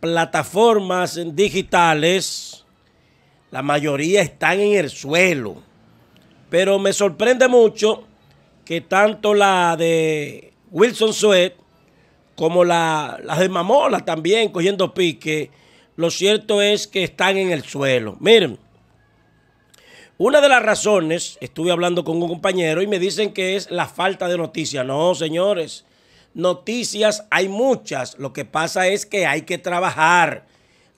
plataformas digitales, la mayoría están en el suelo. Pero me sorprende mucho que tanto la de Wilson Suet como la, de Mamola también cogiendo pique, lo cierto es que están en el suelo. Miren, una de las razones, estuve hablando con un compañero y me dicen que es la falta de noticias. No, señores, Noticias hay muchas. Lo que pasa es que hay que trabajar,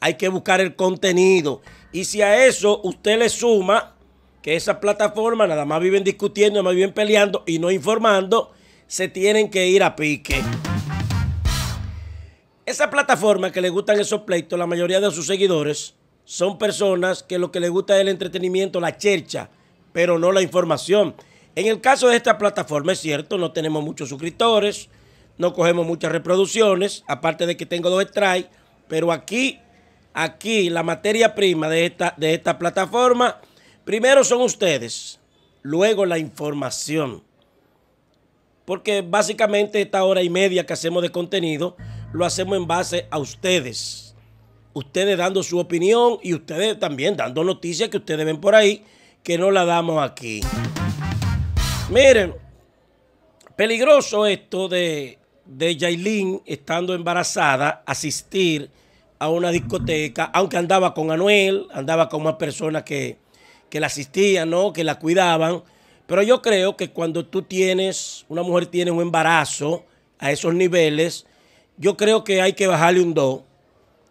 hay que buscar el contenido. Y si a eso usted le suma que esa plataforma nada más viven discutiendo, nada más viven peleando y no informando, se tienen que ir a pique. Esa plataforma que le gustan esos pleitos, la mayoría de sus seguidores son personas que lo que les gusta es el entretenimiento, la chercha, pero no la información. En el caso de esta plataforma, es cierto, no tenemos muchos suscriptores, no cogemos muchas reproducciones, aparte de que tengo dos strikes, pero aquí, aquí la materia prima de esta, de esta plataforma, primero son ustedes, luego la información. Porque básicamente esta hora y media que hacemos de contenido, lo hacemos en base a ustedes. Ustedes dando su opinión y ustedes también dando noticias que ustedes ven por ahí, que no la damos aquí. Miren, peligroso esto de de Yailin, estando embarazada, asistir a una discoteca, aunque andaba con Anuel, andaba con más personas que, la asistían, ¿no? que la cuidaban. Pero yo creo que cuando tú tienes, una mujer tiene un embarazo a esos niveles, yo creo que hay que bajarle un do.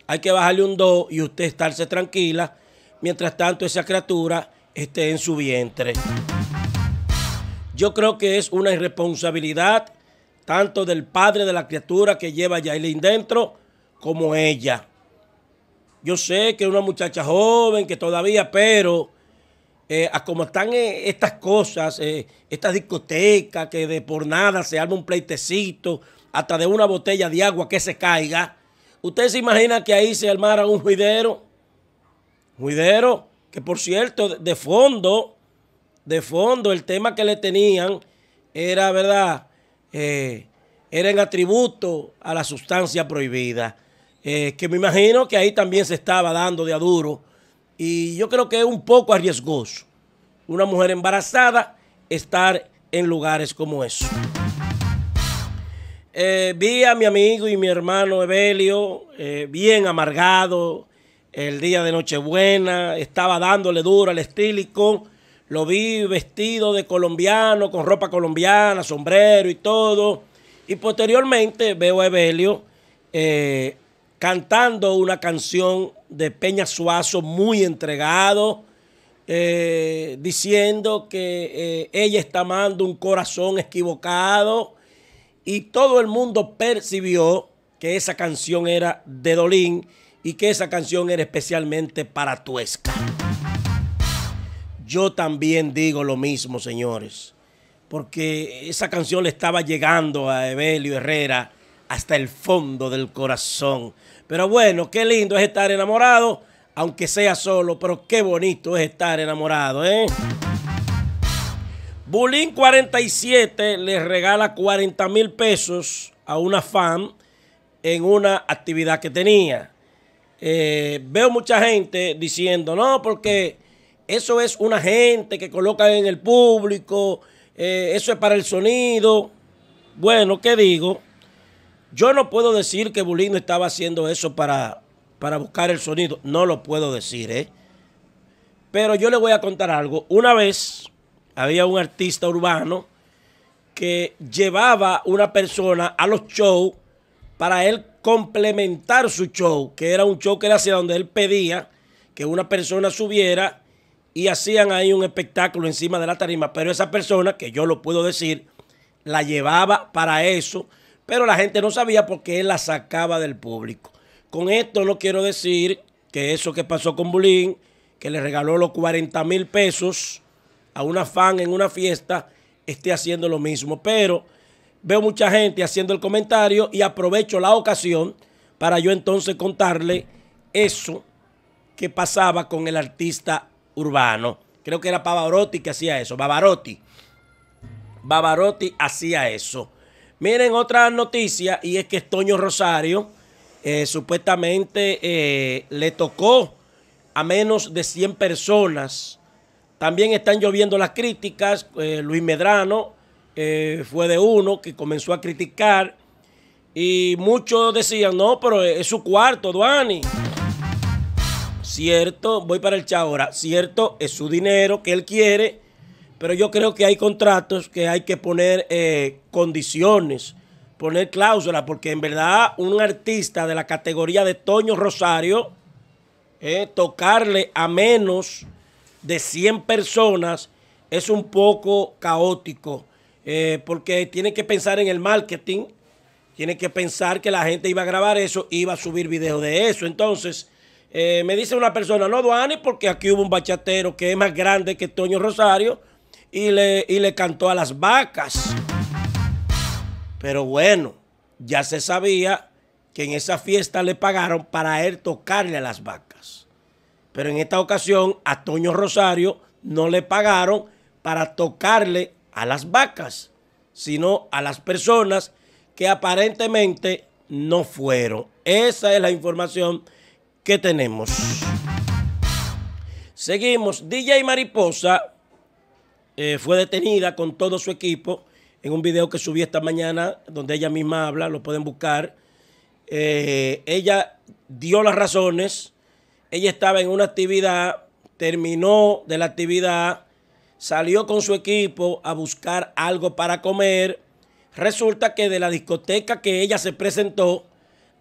Hay que bajarle un do y usted estarse tranquila. Mientras tanto, esa criatura esté en su vientre. Yo creo que es una irresponsabilidad tanto del padre de la criatura que lleva Yailin dentro como ella. Yo sé que es una muchacha joven que todavía, pero eh, como están eh, estas cosas, eh, estas discotecas que de por nada se arma un pleitecito, hasta de una botella de agua que se caiga, ¿usted se imagina que ahí se armara un juidero? Juidero, que por cierto, de fondo, de fondo, el tema que le tenían era, ¿verdad?, eh, era en atributo a la sustancia prohibida, eh, que me imagino que ahí también se estaba dando de aduro. Y yo creo que es un poco arriesgoso una mujer embarazada estar en lugares como eso. Eh, vi a mi amigo y mi hermano Evelio bien amargado el día de Nochebuena, estaba dándole duro al estílico lo vi vestido de colombiano, con ropa colombiana, sombrero y todo. Y posteriormente veo a Evelio eh, cantando una canción de Peña Suazo muy entregado, eh, diciendo que eh, ella está amando un corazón equivocado. Y todo el mundo percibió que esa canción era de Dolín y que esa canción era especialmente para Tuesca. Yo también digo lo mismo, señores, porque esa canción le estaba llegando a Evelio Herrera hasta el fondo del corazón. Pero bueno, qué lindo es estar enamorado, aunque sea solo, pero qué bonito es estar enamorado, ¿eh? Bulín 47 le regala 40 mil pesos a una fan en una actividad que tenía. Eh, veo mucha gente diciendo, no, porque eso es una gente que coloca en el público. Eh, eso es para el sonido. Bueno, ¿qué digo? Yo no puedo decir que Bulino estaba haciendo eso para, para buscar el sonido. No lo puedo decir, ¿eh? Pero yo le voy a contar algo. Una vez había un artista urbano que llevaba una persona a los shows para él complementar su show, que era un show que él hacía donde él pedía que una persona subiera y hacían ahí un espectáculo encima de la tarima, pero esa persona, que yo lo puedo decir, la llevaba para eso, pero la gente no sabía porque él la sacaba del público. Con esto no quiero decir que eso que pasó con Bulín, que le regaló los 40 mil pesos a una fan en una fiesta, esté haciendo lo mismo, pero veo mucha gente haciendo el comentario y aprovecho la ocasión para yo entonces contarle eso que pasaba con el artista urbano. Creo que era Pavarotti que hacía eso. Pavarotti Pavarotti hacía eso. Miren otra noticia y es que Toño Rosario eh, supuestamente eh, le tocó a menos de 100 personas. También están lloviendo las críticas. Eh, Luis Medrano fue de uno que comenzó a criticar. Y muchos decían, no, pero es su cuarto, Duani. Cierto, voy para el chá ahora. Cierto, es su dinero que él quiere, pero yo creo que hay contratos que hay que poner eh, condiciones, poner cláusulas, porque en verdad un artista de la categoría de Toño Rosario, eh, tocarle a menos de 100 personas es un poco caótico, eh, porque tiene que pensar en el marketing, tiene que pensar que la gente iba a grabar eso, iba a subir videos de eso. Entonces, eh, me dice una persona, no, Duane, porque aquí hubo un bachatero que es más grande que Toño Rosario y le, y le cantó a las vacas. Pero bueno, ya se sabía que en esa fiesta le pagaron para él tocarle a las vacas. Pero en esta ocasión a Toño Rosario no le pagaron para tocarle a las vacas, sino a las personas que aparentemente no fueron. Esa es la información que tenemos. Seguimos. DJ Mariposa eh, fue detenida con todo su equipo en un video que subí esta mañana, donde ella misma habla, lo pueden buscar. Eh, ella dio las razones. Ella estaba en una actividad, terminó de la actividad, salió con su equipo a buscar algo para comer. Resulta que de la discoteca que ella se presentó,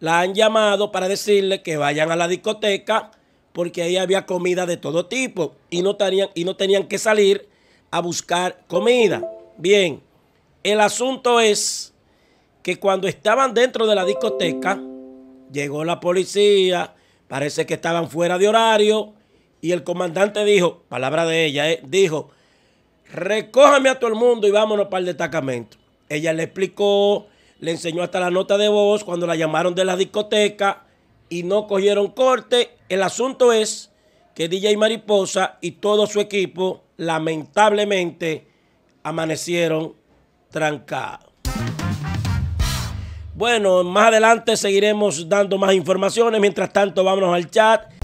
la han llamado para decirle que vayan a la discoteca porque ahí había comida de todo tipo y no tenían, y no tenían que salir a buscar comida. Bien, el asunto es que cuando estaban dentro de la discoteca, llegó la policía, parece que estaban fuera de horario, y el comandante dijo, palabra de ella, eh, dijo, recójame a todo el mundo y vámonos para el destacamento. Ella le explicó le enseñó hasta la nota de voz cuando la llamaron de la discoteca y no cogieron corte. El asunto es que DJ Mariposa y todo su equipo lamentablemente amanecieron trancados. Bueno, más adelante seguiremos dando más informaciones. Mientras tanto, vámonos al chat.